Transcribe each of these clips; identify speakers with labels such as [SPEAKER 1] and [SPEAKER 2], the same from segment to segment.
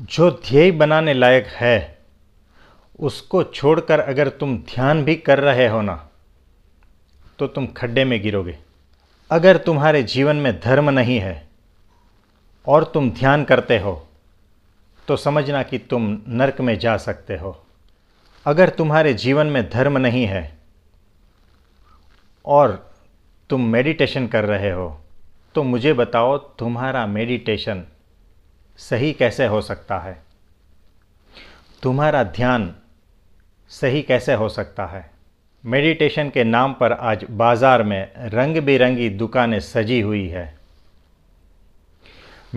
[SPEAKER 1] जो ध्येय बनाने लायक है उसको छोड़कर अगर तुम ध्यान भी कर रहे हो ना तो तुम खड्डे में गिरोगे अगर तुम्हारे जीवन में धर्म नहीं है और तुम ध्यान करते हो तो समझना कि तुम नरक में जा सकते हो अगर तुम्हारे जीवन में धर्म नहीं है और तुम मेडिटेशन कर रहे हो तो मुझे बताओ तुम्हारा मेडिटेशन सही कैसे हो सकता है तुम्हारा ध्यान सही कैसे हो सकता है मेडिटेशन के नाम पर आज बाजार में रंग बिरंगी दुकानें सजी हुई है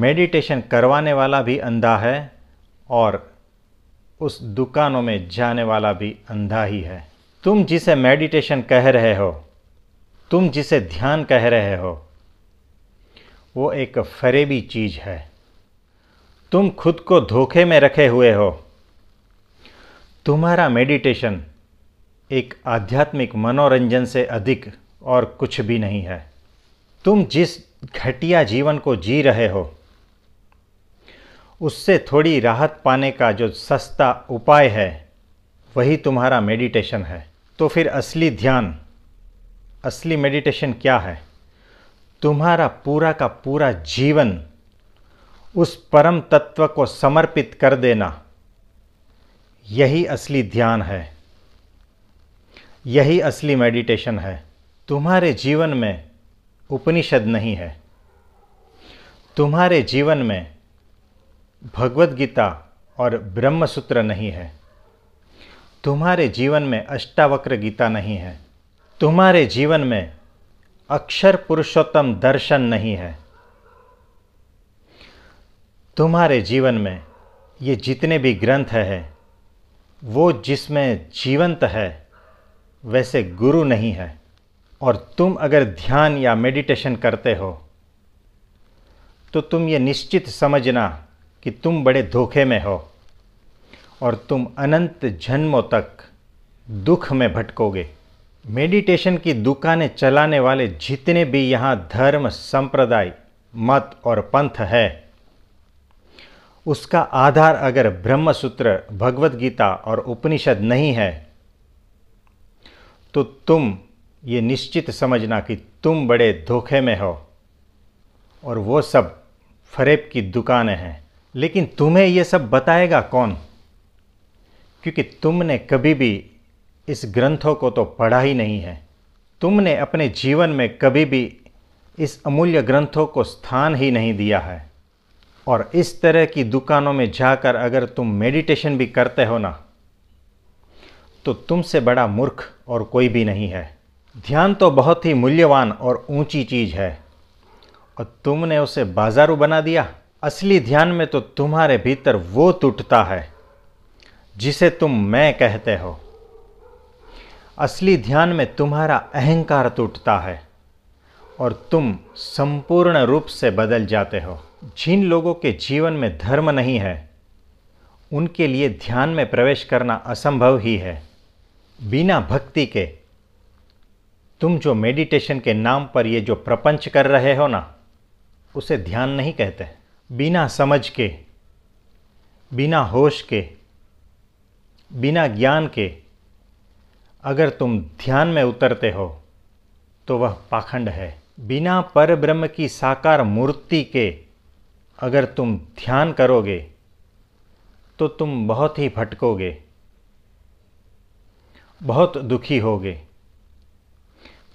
[SPEAKER 1] मेडिटेशन करवाने वाला भी अंधा है और उस दुकानों में जाने वाला भी अंधा ही है तुम जिसे मेडिटेशन कह रहे हो तुम जिसे ध्यान कह रहे हो वो एक फरेबी चीज़ है तुम खुद को धोखे में रखे हुए हो तुम्हारा मेडिटेशन एक आध्यात्मिक मनोरंजन से अधिक और कुछ भी नहीं है तुम जिस घटिया जीवन को जी रहे हो उससे थोड़ी राहत पाने का जो सस्ता उपाय है वही तुम्हारा मेडिटेशन है तो फिर असली ध्यान असली मेडिटेशन क्या है तुम्हारा पूरा का पूरा जीवन उस परम तत्व को समर्पित कर देना यही असली ध्यान है यही असली मेडिटेशन है तुम्हारे जीवन में उपनिषद नहीं है तुम्हारे जीवन में भगवत गीता और ब्रह्म सूत्र नहीं है तुम्हारे जीवन में अष्टावक्र गीता नहीं है तुम्हारे जीवन में अक्षर पुरुषोत्तम दर्शन नहीं है तुम्हारे जीवन में ये जितने भी ग्रंथ है वो जिसमें जीवंत है वैसे गुरु नहीं है और तुम अगर ध्यान या मेडिटेशन करते हो तो तुम ये निश्चित समझना कि तुम बड़े धोखे में हो और तुम अनंत जन्मों तक दुख में भटकोगे मेडिटेशन की दुकानें चलाने वाले जितने भी यहाँ धर्म संप्रदाय मत और पंथ है उसका आधार अगर ब्रह्मसूत्र भगवत गीता और उपनिषद नहीं है तो तुम ये निश्चित समझना कि तुम बड़े धोखे में हो और वो सब फरेब की दुकानें हैं लेकिन तुम्हें ये सब बताएगा कौन क्योंकि तुमने कभी भी इस ग्रंथों को तो पढ़ा ही नहीं है तुमने अपने जीवन में कभी भी इस अमूल्य ग्रंथों को स्थान ही नहीं दिया है और इस तरह की दुकानों में जाकर अगर तुम मेडिटेशन भी करते हो ना तो तुमसे बड़ा मूर्ख और कोई भी नहीं है ध्यान तो बहुत ही मूल्यवान और ऊंची चीज़ है और तुमने उसे बाजारू बना दिया असली ध्यान में तो तुम्हारे भीतर वो टूटता है जिसे तुम मैं कहते हो असली ध्यान में तुम्हारा अहंकार टूटता है और तुम संपूर्ण रूप से बदल जाते हो जिन लोगों के जीवन में धर्म नहीं है उनके लिए ध्यान में प्रवेश करना असंभव ही है बिना भक्ति के तुम जो मेडिटेशन के नाम पर ये जो प्रपंच कर रहे हो ना उसे ध्यान नहीं कहते बिना समझ के बिना होश के बिना ज्ञान के अगर तुम ध्यान में उतरते हो तो वह पाखंड है बिना पर ब्रह्म की साकार मूर्ति के अगर तुम ध्यान करोगे तो तुम बहुत ही भटकोगे बहुत दुखी होगे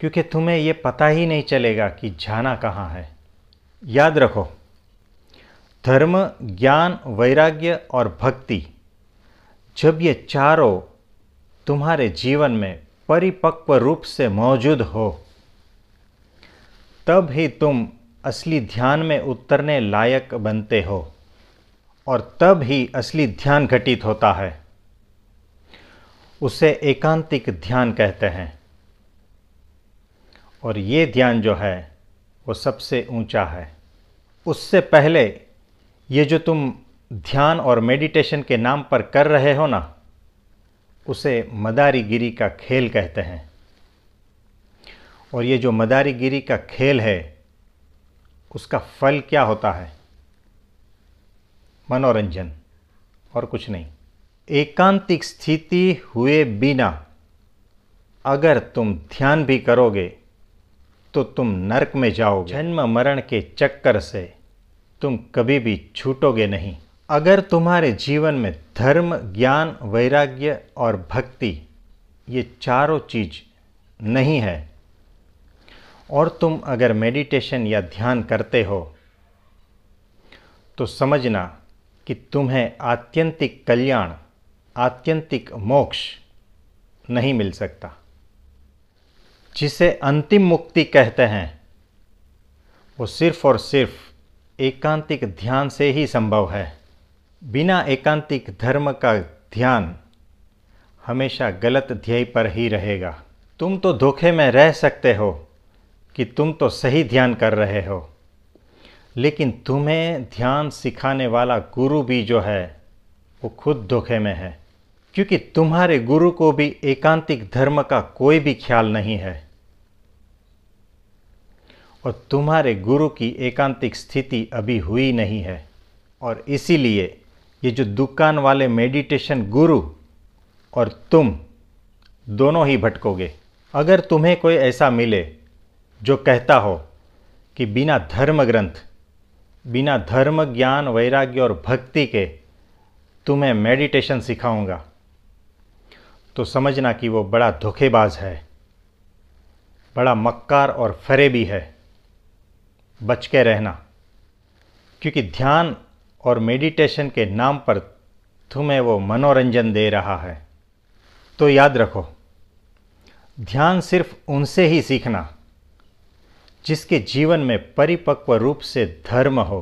[SPEAKER 1] क्योंकि तुम्हें ये पता ही नहीं चलेगा कि जाना कहाँ है याद रखो धर्म ज्ञान वैराग्य और भक्ति जब ये चारों तुम्हारे जीवन में परिपक्व रूप से मौजूद हो तब ही तुम असली ध्यान में उतरने लायक बनते हो और तब ही असली ध्यान घटित होता है उसे एकांतिक ध्यान कहते हैं और ये ध्यान जो है वो सबसे ऊंचा है उससे पहले ये जो तुम ध्यान और मेडिटेशन के नाम पर कर रहे हो ना उसे मदारीगिरी का खेल कहते हैं और ये जो मदारीगिरी का खेल है उसका फल क्या होता है मनोरंजन और कुछ नहीं एकांतिक स्थिति हुए बिना अगर तुम ध्यान भी करोगे तो तुम नरक में जाओगे जन्म मरण के चक्कर से तुम कभी भी छूटोगे नहीं अगर तुम्हारे जीवन में धर्म ज्ञान वैराग्य और भक्ति ये चारों चीज नहीं है और तुम अगर मेडिटेशन या ध्यान करते हो तो समझना कि तुम्हें आत्यंतिक कल्याण आत्यंतिक मोक्ष नहीं मिल सकता जिसे अंतिम मुक्ति कहते हैं वो सिर्फ और सिर्फ एकांतिक ध्यान से ही संभव है बिना एकांतिक धर्म का ध्यान हमेशा गलत ध्येय पर ही रहेगा तुम तो धोखे में रह सकते हो कि तुम तो सही ध्यान कर रहे हो लेकिन तुम्हें ध्यान सिखाने वाला गुरु भी जो है वो खुद धोखे में है क्योंकि तुम्हारे गुरु को भी एकांतिक धर्म का कोई भी ख्याल नहीं है और तुम्हारे गुरु की एकांतिक स्थिति अभी हुई नहीं है और इसीलिए ये जो दुकान वाले मेडिटेशन गुरु और तुम दोनों ही भटकोगे अगर तुम्हें कोई ऐसा मिले जो कहता हो कि बिना धर्म ग्रंथ बिना धर्म ज्ञान वैराग्य और भक्ति के तुम्हें मेडिटेशन सिखाऊंगा तो समझना कि वो बड़ा धोखेबाज है बड़ा मक्कार और फरेबी है बच के रहना क्योंकि ध्यान और मेडिटेशन के नाम पर तुम्हें वो मनोरंजन दे रहा है तो याद रखो ध्यान सिर्फ उनसे ही सीखना जिसके जीवन में परिपक्व रूप से धर्म हो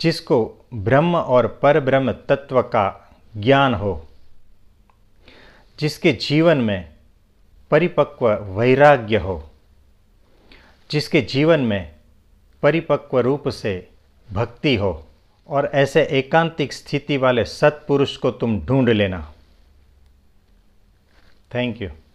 [SPEAKER 1] जिसको ब्रह्म और परब्रह्म तत्व का ज्ञान हो जिसके जीवन में परिपक्व वैराग्य हो जिसके जीवन में परिपक्व रूप से भक्ति हो और ऐसे एकांतिक स्थिति वाले सत्पुरुष को तुम ढूंढ लेना थैंक यू